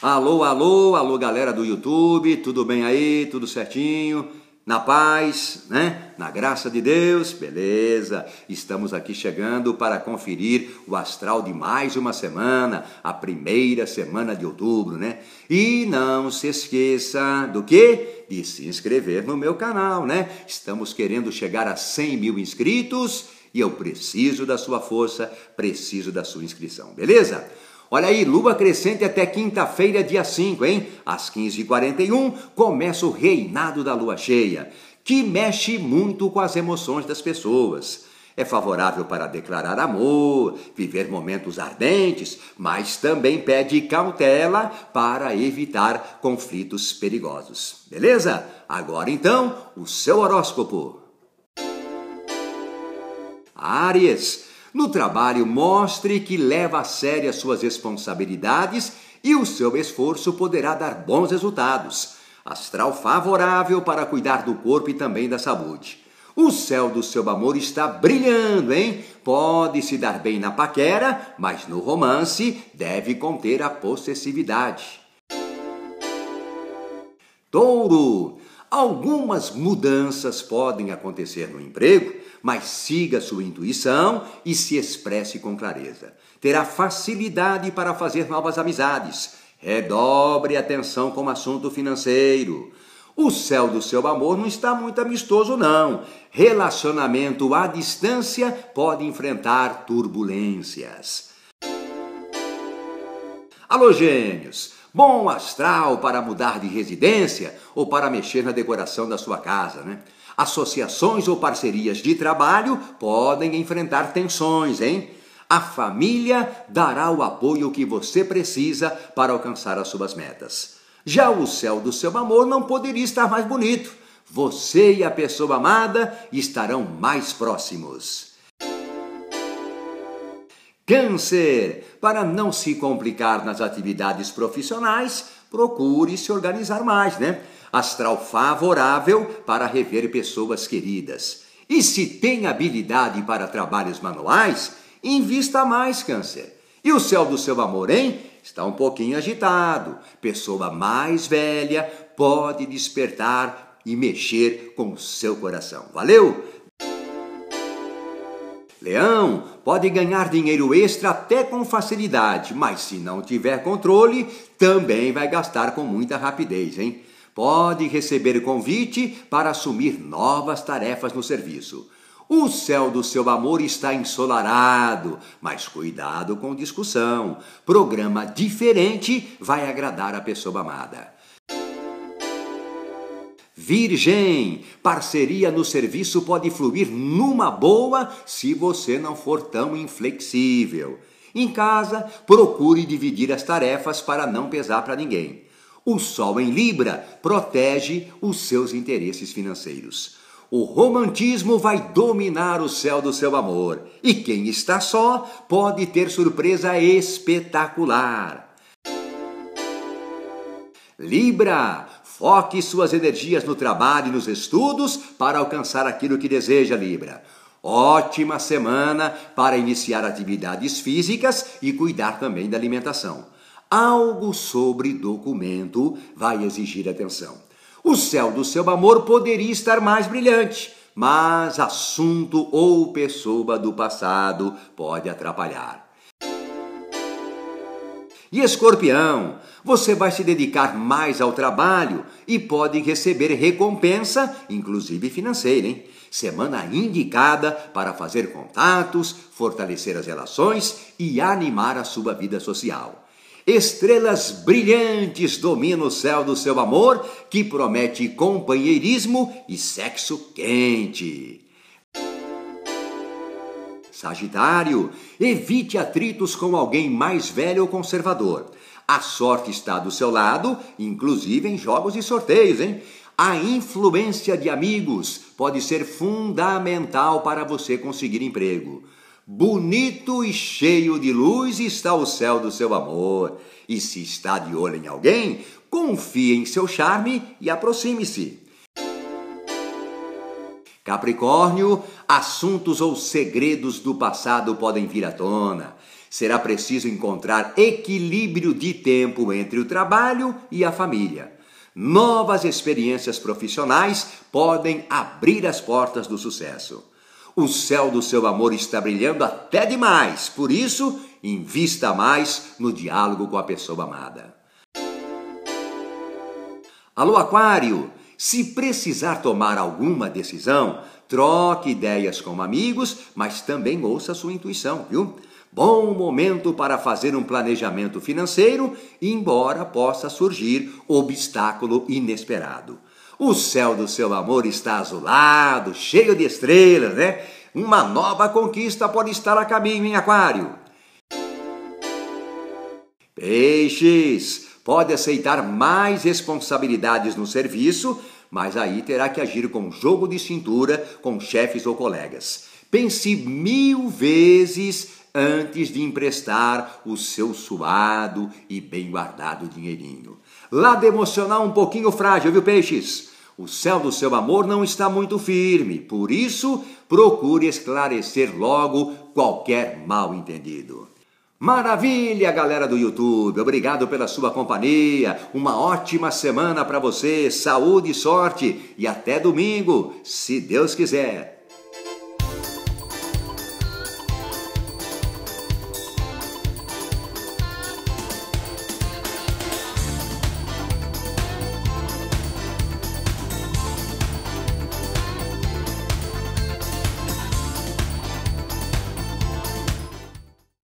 Alô, alô, alô galera do YouTube, tudo bem aí? Tudo certinho? Na paz, né? Na graça de Deus, beleza? Estamos aqui chegando para conferir o astral de mais uma semana, a primeira semana de outubro, né? E não se esqueça do que? De se inscrever no meu canal, né? Estamos querendo chegar a 100 mil inscritos e eu preciso da sua força, preciso da sua inscrição, beleza? Olha aí, lua crescente até quinta-feira, dia 5, hein? Às 15h41 começa o reinado da lua cheia, que mexe muito com as emoções das pessoas. É favorável para declarar amor, viver momentos ardentes, mas também pede cautela para evitar conflitos perigosos. Beleza? Agora então, o seu horóscopo. Áries. No trabalho, mostre que leva a sério as suas responsabilidades e o seu esforço poderá dar bons resultados. Astral favorável para cuidar do corpo e também da saúde. O céu do seu amor está brilhando, hein? Pode se dar bem na paquera, mas no romance deve conter a possessividade. Touro, algumas mudanças podem acontecer no emprego mas siga sua intuição e se expresse com clareza. Terá facilidade para fazer novas amizades. Redobre atenção com o assunto financeiro. O céu do seu amor não está muito amistoso, não. Relacionamento à distância pode enfrentar turbulências. Alô, gêmeos! bom astral para mudar de residência ou para mexer na decoração da sua casa, né? Associações ou parcerias de trabalho podem enfrentar tensões, hein? A família dará o apoio que você precisa para alcançar as suas metas. Já o céu do seu amor não poderia estar mais bonito. Você e a pessoa amada estarão mais próximos. Câncer! Para não se complicar nas atividades profissionais, procure se organizar mais, né? Astral favorável para rever pessoas queridas. E se tem habilidade para trabalhos manuais, invista mais, Câncer. E o céu do seu amor, hein? Está um pouquinho agitado. Pessoa mais velha pode despertar e mexer com o seu coração. Valeu? Leão pode ganhar dinheiro extra até com facilidade, mas se não tiver controle, também vai gastar com muita rapidez, hein? Pode receber convite para assumir novas tarefas no serviço. O céu do seu amor está ensolarado, mas cuidado com discussão. Programa diferente vai agradar a pessoa amada virgem. Parceria no serviço pode fluir numa boa se você não for tão inflexível. Em casa, procure dividir as tarefas para não pesar para ninguém. O Sol em Libra protege os seus interesses financeiros. O romantismo vai dominar o céu do seu amor. E quem está só pode ter surpresa espetacular. Libra, foque suas energias no trabalho e nos estudos para alcançar aquilo que deseja, Libra. Ótima semana para iniciar atividades físicas e cuidar também da alimentação. Algo sobre documento vai exigir atenção. O céu do seu amor poderia estar mais brilhante, mas assunto ou pessoa do passado pode atrapalhar. E escorpião, você vai se dedicar mais ao trabalho e pode receber recompensa, inclusive financeira, hein? Semana indicada para fazer contatos, fortalecer as relações e animar a sua vida social. Estrelas brilhantes dominam o céu do seu amor, que promete companheirismo e sexo quente. Sagitário, evite atritos com alguém mais velho ou conservador. A sorte está do seu lado, inclusive em jogos e sorteios, hein? A influência de amigos pode ser fundamental para você conseguir emprego. Bonito e cheio de luz está o céu do seu amor. E se está de olho em alguém, confie em seu charme e aproxime-se. Capricórnio, assuntos ou segredos do passado podem vir à tona. Será preciso encontrar equilíbrio de tempo entre o trabalho e a família. Novas experiências profissionais podem abrir as portas do sucesso. O céu do seu amor está brilhando até demais, por isso, invista mais no diálogo com a pessoa amada. Alô, Aquário! Se precisar tomar alguma decisão, troque ideias com amigos, mas também ouça sua intuição, viu? Bom momento para fazer um planejamento financeiro, embora possa surgir obstáculo inesperado. O céu do seu amor está azulado, cheio de estrelas, né? Uma nova conquista pode estar a caminho em Aquário. Peixes, pode aceitar mais responsabilidades no serviço, mas aí terá que agir com jogo de cintura com chefes ou colegas. Pense mil vezes antes de emprestar o seu suado e bem guardado dinheirinho. Lado emocional um pouquinho frágil, viu, peixes? O céu do seu amor não está muito firme, por isso procure esclarecer logo qualquer mal entendido. Maravilha, galera do YouTube. Obrigado pela sua companhia. Uma ótima semana para você. Saúde e sorte e até domingo, se Deus quiser.